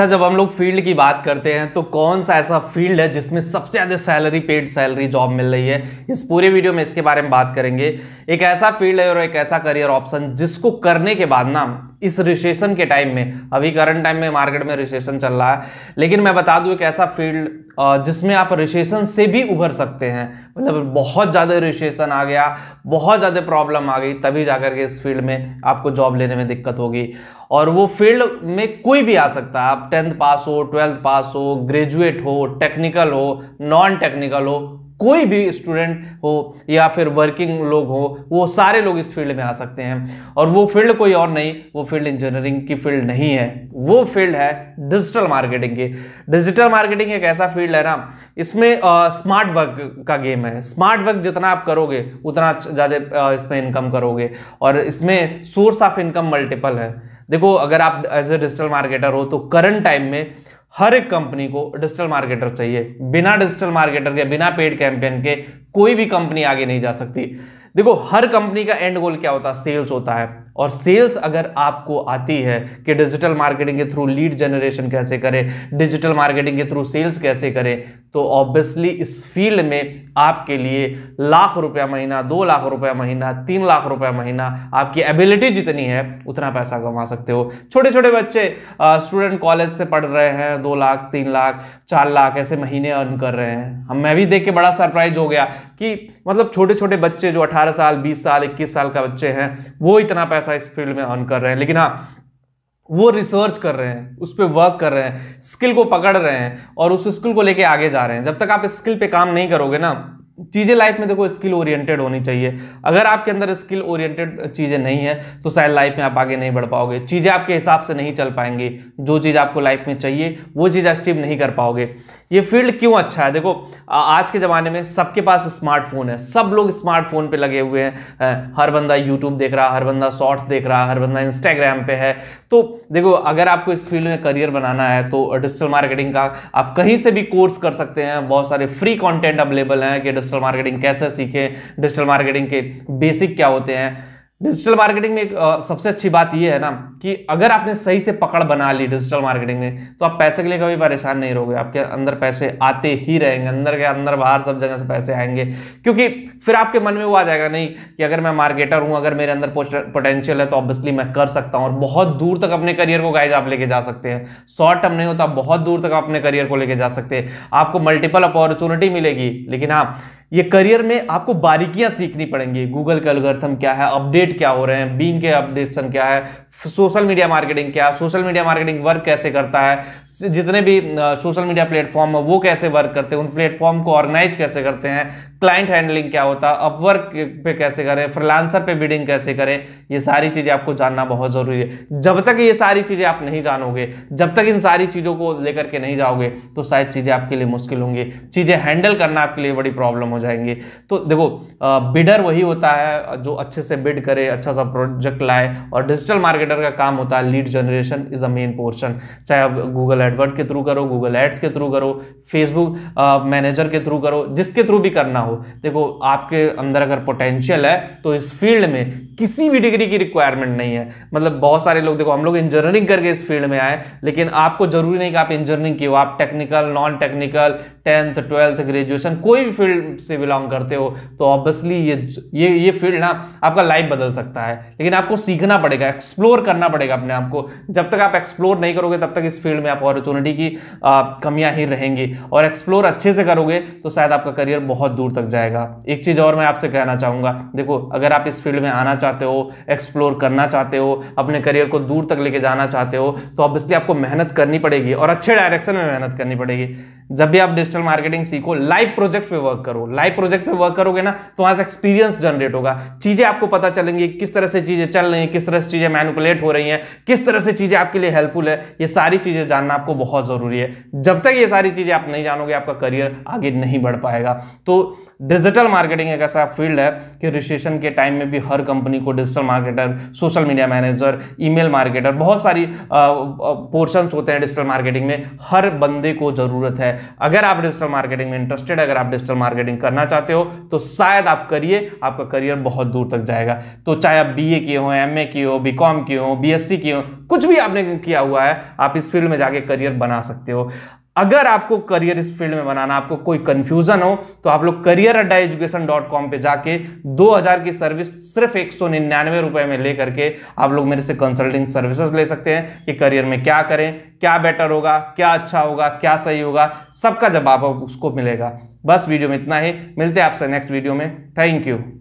अच्छा जब हम लोग फील्ड की बात करते हैं तो कौन सा ऐसा फील्ड है जिसमें सबसे ज़्यादा सैलरी पेड सैलरी जॉब मिल रही है इस पूरे वीडियो में इसके बारे में बात करेंगे एक ऐसा फील्ड है और एक ऐसा करियर ऑप्शन जिसको करने के बाद ना इस रिसेशन के टाइम में अभी करंट टाइम में मार्केट में रिसेशन चल रहा है लेकिन मैं बता दूं एक ऐसा फील्ड जिसमें आप रिसेशन से भी उभर सकते हैं मतलब बहुत ज़्यादा रिसेशन आ गया बहुत ज़्यादा प्रॉब्लम आ गई तभी जाकर के इस फील्ड में आपको जॉब लेने में दिक्कत होगी और वो फील्ड में कोई भी आ सकता है आप टेंथ पास हो ट्वेल्थ पास हो ग्रेजुएट हो टेक्निकल हो नॉन टेक्निकल हो कोई भी स्टूडेंट हो या फिर वर्किंग लोग हो वो सारे लोग इस फील्ड में आ सकते हैं और वो फील्ड कोई और नहीं वो फील्ड इंजीनियरिंग की फील्ड नहीं है वो फील्ड है डिजिटल मार्केटिंग की डिजिटल मार्केटिंग एक ऐसा फील्ड है ना इसमें स्मार्ट वर्क का गेम है स्मार्ट वर्क जितना आप करोगे उतना ज़्यादा इसमें इनकम करोगे और इसमें सोर्स ऑफ इनकम मल्टीपल है देखो अगर आप एज ए डिजिटल मार्केटर हो तो करंट टाइम में हर एक कंपनी को डिजिटल मार्केटर चाहिए बिना डिजिटल मार्केटर के बिना पेड कैंपेन के कोई भी कंपनी आगे नहीं जा सकती देखो हर कंपनी का एंड गोल क्या होता है सेल्स होता है और सेल्स अगर आपको आती है कि डिजिटल मार्केटिंग के थ्रू लीड जनरेशन कैसे करें डिजिटल मार्केटिंग के थ्रू सेल्स कैसे करें तो ऑब्वियसली इस फील्ड में आपके लिए लाख रुपया महीना दो लाख रुपया महीना तीन लाख रुपया महीना आपकी एबिलिटी जितनी है उतना पैसा कमा सकते हो छोटे छोटे बच्चे स्टूडेंट कॉलेज से पढ़ रहे हैं दो लाख तीन लाख चार लाख ऐसे महीने अर्न कर रहे हैं हम मैं भी देख के बड़ा सरप्राइज हो गया कि मतलब छोटे छोटे बच्चे जो अठारह साल बीस साल इक्कीस साल का बच्चे हैं वो इतना पैसा पैसा इस फील्ड में अर्न कर रहे हैं लेकिन हाँ वो रिसर्च कर रहे हैं उस पर वर्क कर रहे हैं स्किल को पकड़ रहे हैं और उस स्किल को लेके आगे जा रहे हैं जब तक आप स्किल पे काम नहीं करोगे ना चीज़ें लाइफ में देखो स्किल ओरिएंटेड होनी चाहिए अगर आपके अंदर स्किल ओरिएंटेड चीज़ें नहीं है तो शायद लाइफ में आप आगे नहीं बढ़ पाओगे चीज़ें आपके हिसाब से नहीं चल पाएंगी जो चीज़ आपको लाइफ में चाहिए वो चीज़ अचीव नहीं कर पाओगे ये फील्ड क्यों अच्छा है देखो आज के ज़माने में सबके पास स्मार्टफोन है सब लोग स्मार्टफोन पर लगे हुए हैं हर बंदा यूट्यूब देख रहा हर बंदा शॉर्ट्स देख रहा हर बंदा इंस्टाग्राम पर है तो देखो अगर आपको इस फील्ड में करियर बनाना है तो डिजिटल मार्केटिंग का आप कहीं से भी कोर्स कर सकते हैं बहुत सारे फ्री कॉन्टेंट अवेलेबल हैं कि डिजिटल मार्केटिंग कैसे सीखें डिजिटल मार्केटिंग के बेसिक क्या होते हैं डिजिटल मार्केटिंग में एक सबसे अच्छी बात यह है ना कि अगर आपने सही से पकड़ बना ली डिजिटल मार्केटिंग में तो आप पैसे के लिए कभी परेशान नहीं रहोगे आपके अंदर पैसे आते ही रहेंगे अंदर के अंदर बाहर सब जगह से पैसे आएंगे क्योंकि फिर आपके मन में वो आ जाएगा नहीं कि अगर मैं मार्केटर हूँ अगर मेरे अंदर पोटेंशियल है तो ऑब्वियसली मैं कर सकता हूँ और बहुत दूर तक अपने करियर को गाइज आप लेके जा सकते हैं शॉर्ट टर्म नहीं होता तो बहुत दूर तक अपने करियर को लेके जा सकते हैं आपको मल्टीपल अपॉर्चुनिटी मिलेगी लेकिन हाँ ये करियर में आपको बारीकियां सीखनी पड़ेंगी गूगल के अलगर्थम क्या है अपडेट क्या हो रहे हैं बीम के अपडेशन क्या है सोशल मीडिया मार्केटिंग क्या है सोशल मीडिया मार्केटिंग वर्क कैसे करता है जितने भी सोशल मीडिया प्लेटफॉर्म है वो कैसे वर्क करते हैं उन प्लेटफॉर्म को ऑर्गेनाइज कैसे करते हैं क्लाइंट हैंडलिंग क्या होता है अपवर्क पे कैसे करें फ्रीलांसर पे बिडिंग कैसे करें ये सारी चीज़ें आपको जानना बहुत ज़रूरी है जब तक ये सारी चीज़ें आप नहीं जानोगे जब तक इन सारी चीज़ों को लेकर के नहीं जाओगे तो शायद चीज़ें आपके लिए मुश्किल होंगी चीज़ें हैंडल करना आपके लिए बड़ी प्रॉब्लम हो जाएंगी तो देखो बिडर वही होता है जो अच्छे से बिड करे अच्छा सा प्रोजेक्ट लाए और डिजिटल मार्केटर का काम होता है lead generation is the main portion चाहे आप गूगल एडवर्ड के थ्रू करो गूगल एड्स के थ्रू करो फेसबुक मैनेजर के थ्रू करो जिसके थ्रू भी करना हो हो देखो आपके अंदर अगर पोटेंशियल है तो इस फील्ड में किसी भी डिग्री की रिक्वायरमेंट नहीं है मतलब बहुत सारे लोग देखो हम लोग इंजीनियरिंग करके इस फील्ड में आए लेकिन आपको जरूरी नहीं कि आप इंजीनियरिंग की हो आप technical non technical tenth twelfth graduation कोई भी फील्ड से बिलोंग करते हो तो ऑब्वियसली ये ये ये फील्ड ना आपका लाइफ बदल सकता है लेकिन आपको सीखना पड़ेगा एक्सप्लोर करना पड़ेगा अपने आप को जब तक आप एक्सप्लोर नहीं करोगे तब तक इस फील्ड में आप अपॉर्चुनिटी की कमियाँ ही रहेंगी और एक्सप्लोर अच्छे से करोगे तो शायद आपका करियर बहुत दूर तक तक जाएगा एक चीज़ और मैं आपसे कहना चाहूँगा देखो अगर आप इस फील्ड में आना चाहते हो एक्सप्लोर करना चाहते हो अपने करियर को दूर तक लेके जाना चाहते हो तो ऑब्वियसली आपको मेहनत करनी पड़ेगी और अच्छे डायरेक्शन में मेहनत करनी पड़ेगी जब भी आप डिजिटल मार्केटिंग सीखो लाइव प्रोजेक्ट पे वर्क करो लाइव प्रोजेक्ट पे वर्क करोगे ना तो वहां से एक्सपीरियंस जनरेट होगा चीजें आपको पता चलेंगी किस तरह से चीजें चल रही हैं किस तरह से चीजें मैनुकुलेट हो रही हैं किस तरह से चीजें आपके लिए हेल्पफुल है ये सारी चीजें जानना आपको बहुत जरूरी है जब तक ये सारी चीजें आप नहीं जानोगे आपका करियर आगे नहीं बढ़ पाएगा तो डिजिटल मार्केटिंग एक ऐसा फील्ड है कि रिसेशन के टाइम में भी हर कंपनी को digital marketer social media manager email marketer बहुत सारी पोर्शंस होते हैं डिजिटल मार्केटिंग में हर बंदे को ज़रूरत है अगर आप डिजिटल मार्केटिंग में इंटरेस्टेड अगर आप डिजिटल मार्केटिंग करना चाहते हो तो शायद आप करिए आपका करियर बहुत दूर तक जाएगा तो चाहे आप बी किए हो एम किए हो बी किए हो बी किए हो कुछ भी आपने किया हुआ है आप इस फील्ड में जाके करियर बना सकते हो अगर आपको करियर इस फील्ड में बनाना आपको कोई कंफ्यूजन हो तो आप लोग करियर अड्डा एजुकेशन डॉट कॉम पर जाके दो हज़ार की सर्विस सिर्फ एक सौ निन्यानवे रुपये में लेकर के आप लोग मेरे से कंसल्टिंग सर्विसेज ले सकते हैं कि करियर में क्या करें क्या बेटर होगा क्या अच्छा होगा क्या सही होगा सबका जवाब उसको मिलेगा बस वीडियो में इतना ही मिलते हैं आपसे नेक्स्ट वीडियो में थैंक यू